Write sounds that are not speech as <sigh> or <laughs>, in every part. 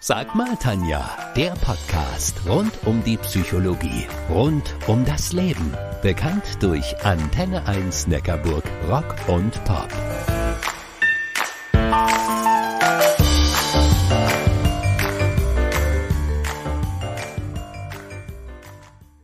Sag mal, Tanja, der Podcast rund um die Psychologie, rund um das Leben. Bekannt durch Antenne 1 Neckarburg Rock und Pop.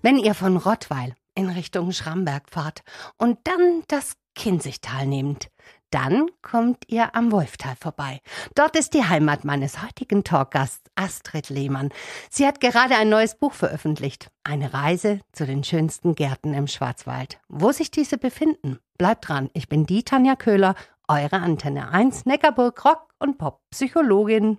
Wenn ihr von Rottweil in Richtung Schramberg fahrt und dann das Kinzigtal nehmt, dann kommt ihr am Wolftal vorbei. Dort ist die Heimat meines heutigen Talkgasts Astrid Lehmann. Sie hat gerade ein neues Buch veröffentlicht. Eine Reise zu den schönsten Gärten im Schwarzwald. Wo sich diese befinden? Bleibt dran. Ich bin die Tanja Köhler, eure Antenne 1 Neckarburg Rock und Pop Psychologin.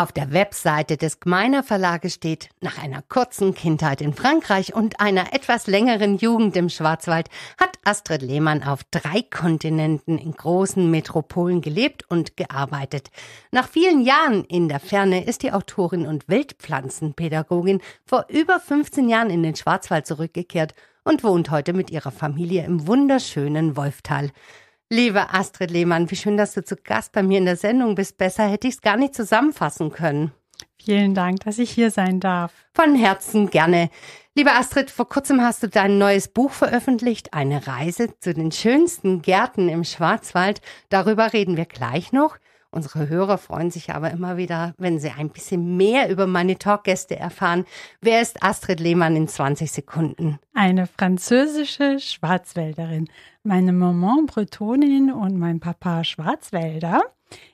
Auf der Webseite des Gmeiner Verlages steht, nach einer kurzen Kindheit in Frankreich und einer etwas längeren Jugend im Schwarzwald hat Astrid Lehmann auf drei Kontinenten in großen Metropolen gelebt und gearbeitet. Nach vielen Jahren in der Ferne ist die Autorin und Wildpflanzenpädagogin vor über 15 Jahren in den Schwarzwald zurückgekehrt und wohnt heute mit ihrer Familie im wunderschönen Wolftal. Liebe Astrid Lehmann, wie schön, dass du zu Gast bei mir in der Sendung bist. Besser hätte ich es gar nicht zusammenfassen können. Vielen Dank, dass ich hier sein darf. Von Herzen gerne. Liebe Astrid, vor kurzem hast du dein neues Buch veröffentlicht, eine Reise zu den schönsten Gärten im Schwarzwald. Darüber reden wir gleich noch. Unsere Hörer freuen sich aber immer wieder, wenn sie ein bisschen mehr über meine Talkgäste erfahren. Wer ist Astrid Lehmann in 20 Sekunden? Eine französische Schwarzwälderin. Meine Maman Bretonin und mein Papa Schwarzwälder.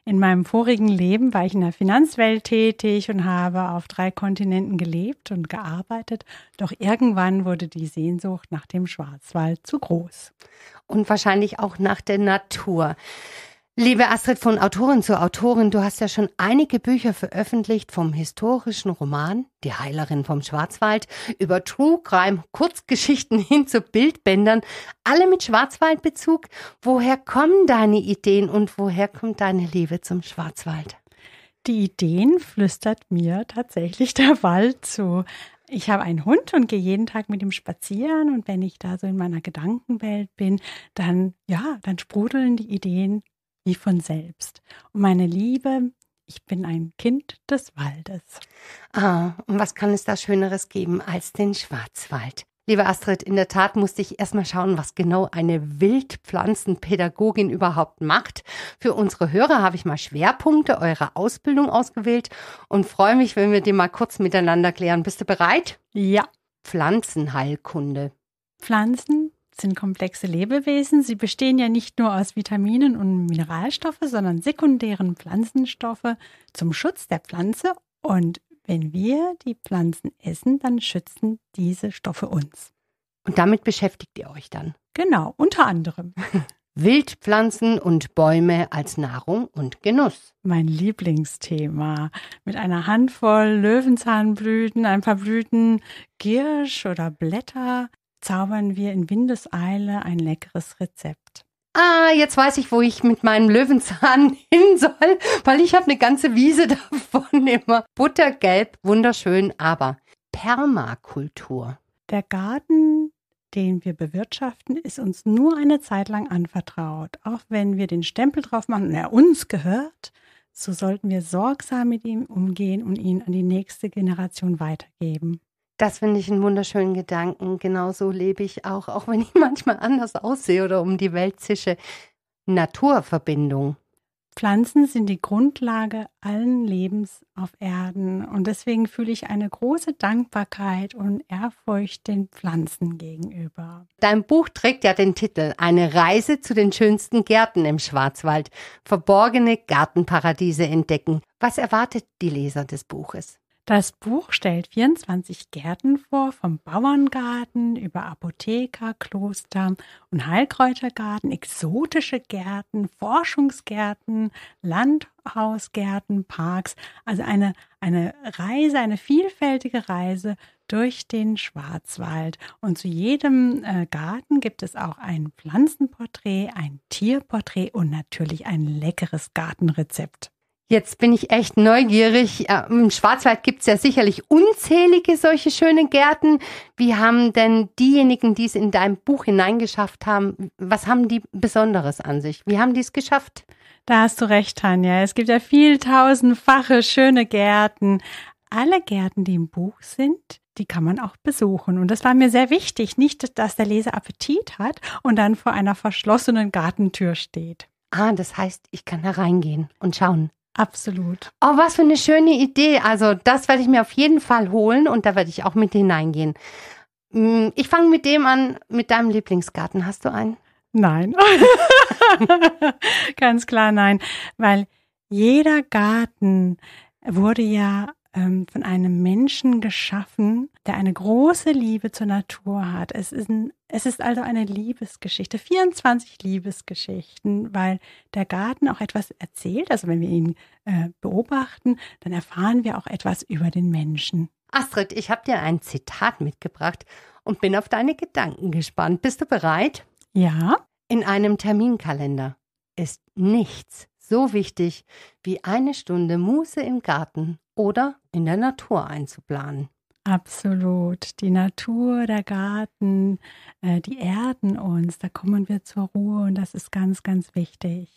In meinem vorigen Leben war ich in der Finanzwelt tätig und habe auf drei Kontinenten gelebt und gearbeitet. Doch irgendwann wurde die Sehnsucht nach dem Schwarzwald zu groß. Und wahrscheinlich auch nach der Natur. Liebe Astrid, von Autorin zu Autorin, du hast ja schon einige Bücher veröffentlicht, vom historischen Roman Die Heilerin vom Schwarzwald über True Crime, Kurzgeschichten hin zu Bildbändern, alle mit Schwarzwaldbezug. Woher kommen deine Ideen und woher kommt deine Liebe zum Schwarzwald? Die Ideen flüstert mir tatsächlich der Wald zu. Ich habe einen Hund und gehe jeden Tag mit ihm spazieren und wenn ich da so in meiner Gedankenwelt bin, dann ja, dann sprudeln die Ideen wie von selbst. Und meine Liebe, ich bin ein Kind des Waldes. Ah, und was kann es da Schöneres geben als den Schwarzwald? Liebe Astrid, in der Tat musste ich erstmal schauen, was genau eine Wildpflanzenpädagogin überhaupt macht. Für unsere Hörer habe ich mal Schwerpunkte eurer Ausbildung ausgewählt und freue mich, wenn wir die mal kurz miteinander klären. Bist du bereit? Ja. Pflanzenheilkunde. Pflanzen sind komplexe Lebewesen. Sie bestehen ja nicht nur aus Vitaminen und Mineralstoffen, sondern sekundären Pflanzenstoffe zum Schutz der Pflanze. Und wenn wir die Pflanzen essen, dann schützen diese Stoffe uns. Und damit beschäftigt ihr euch dann? Genau, unter anderem. <laughs> Wildpflanzen und Bäume als Nahrung und Genuss. Mein Lieblingsthema. Mit einer Handvoll Löwenzahnblüten, ein paar Blüten Giersch oder Blätter zaubern wir in Windeseile ein leckeres Rezept. Ah, jetzt weiß ich, wo ich mit meinem Löwenzahn <laughs> hin soll, weil ich habe eine ganze Wiese <laughs> davon immer. Buttergelb, wunderschön, aber Permakultur. Der Garten, den wir bewirtschaften, ist uns nur eine Zeit lang anvertraut. Auch wenn wir den Stempel drauf machen und er uns gehört, so sollten wir sorgsam mit ihm umgehen und ihn an die nächste Generation weitergeben. Das finde ich einen wunderschönen Gedanken. Genauso lebe ich auch, auch wenn ich <laughs> manchmal anders aussehe oder um die Welt zische. Naturverbindung. Pflanzen sind die Grundlage allen Lebens auf Erden und deswegen fühle ich eine große Dankbarkeit und Ehrfurcht den Pflanzen gegenüber. Dein Buch trägt ja den Titel Eine Reise zu den schönsten Gärten im Schwarzwald. Verborgene Gartenparadiese entdecken. Was erwartet die Leser des Buches? Das Buch stellt 24 Gärten vor, vom Bauerngarten über Apotheker, Kloster und Heilkräutergarten, exotische Gärten, Forschungsgärten, Landhausgärten, Parks. Also eine, eine Reise, eine vielfältige Reise durch den Schwarzwald. Und zu jedem äh, Garten gibt es auch ein Pflanzenporträt, ein Tierporträt und natürlich ein leckeres Gartenrezept. Jetzt bin ich echt neugierig. Im Schwarzwald gibt es ja sicherlich unzählige solche schönen Gärten. Wie haben denn diejenigen, die es in dein Buch hineingeschafft haben, was haben die Besonderes an sich? Wie haben die es geschafft? Da hast du recht, Tanja. Es gibt ja vieltausendfache schöne Gärten. Alle Gärten, die im Buch sind, die kann man auch besuchen. Und das war mir sehr wichtig, nicht, dass der Leser Appetit hat und dann vor einer verschlossenen Gartentür steht. Ah, das heißt, ich kann da reingehen und schauen. Absolut. Oh, was für eine schöne Idee. Also das werde ich mir auf jeden Fall holen und da werde ich auch mit hineingehen. Mm, ich fange mit dem an, mit deinem Lieblingsgarten. Hast du einen? Nein. <laughs> Ganz klar nein, weil jeder Garten wurde ja ähm, von einem Menschen geschaffen, der eine große Liebe zur Natur hat. Es ist ein es ist also eine Liebesgeschichte, 24 Liebesgeschichten, weil der Garten auch etwas erzählt. Also wenn wir ihn äh, beobachten, dann erfahren wir auch etwas über den Menschen. Astrid, ich habe dir ein Zitat mitgebracht und bin auf deine Gedanken gespannt. Bist du bereit? Ja. In einem Terminkalender ist nichts so wichtig wie eine Stunde Muße im Garten oder in der Natur einzuplanen. Absolut. Die Natur, der Garten, äh, die erden uns, da kommen wir zur Ruhe und das ist ganz, ganz wichtig.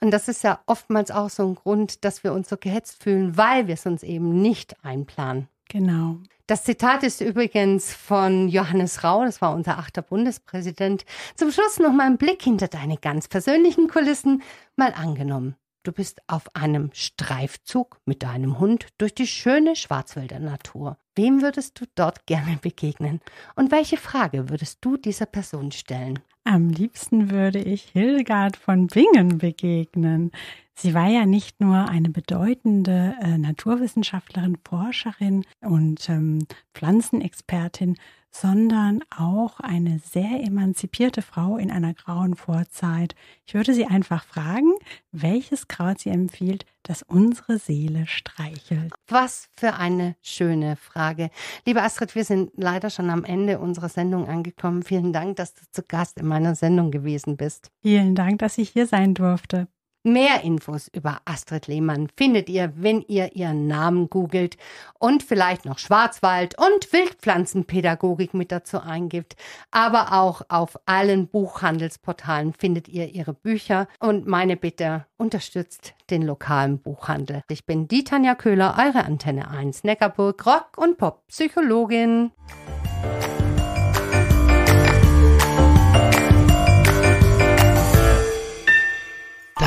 Und das ist ja oftmals auch so ein Grund, dass wir uns so gehetzt fühlen, weil wir es uns eben nicht einplanen. Genau. Das Zitat ist übrigens von Johannes Rau, das war unser achter Bundespräsident. Zum Schluss noch mal ein Blick hinter deine ganz persönlichen Kulissen, mal angenommen. Du bist auf einem Streifzug mit deinem Hund durch die schöne Schwarzwälder Natur. Wem würdest du dort gerne begegnen? Und welche Frage würdest du dieser Person stellen? Am liebsten würde ich Hildegard von Bingen begegnen. Sie war ja nicht nur eine bedeutende äh, Naturwissenschaftlerin, Forscherin und ähm, Pflanzenexpertin, sondern auch eine sehr emanzipierte Frau in einer grauen Vorzeit. Ich würde Sie einfach fragen, welches Kraut sie empfiehlt, das unsere Seele streichelt. Was für eine schöne Frage. Liebe Astrid, wir sind leider schon am Ende unserer Sendung angekommen. Vielen Dank, dass du zu Gast in meiner Sendung gewesen bist. Vielen Dank, dass ich hier sein durfte. Mehr Infos über Astrid Lehmann findet ihr, wenn ihr ihren Namen googelt und vielleicht noch Schwarzwald und Wildpflanzenpädagogik mit dazu eingibt. Aber auch auf allen Buchhandelsportalen findet ihr ihre Bücher. Und meine Bitte, unterstützt den lokalen Buchhandel. Ich bin die Tanja Köhler, eure Antenne 1 Neckarburg, Rock und Pop Psychologin.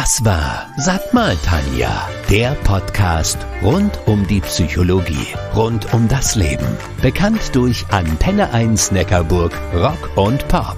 Das war Sag mal, Tanja, der Podcast rund um die Psychologie, rund um das Leben. Bekannt durch Antenne 1 Neckarburg, Rock und Pop.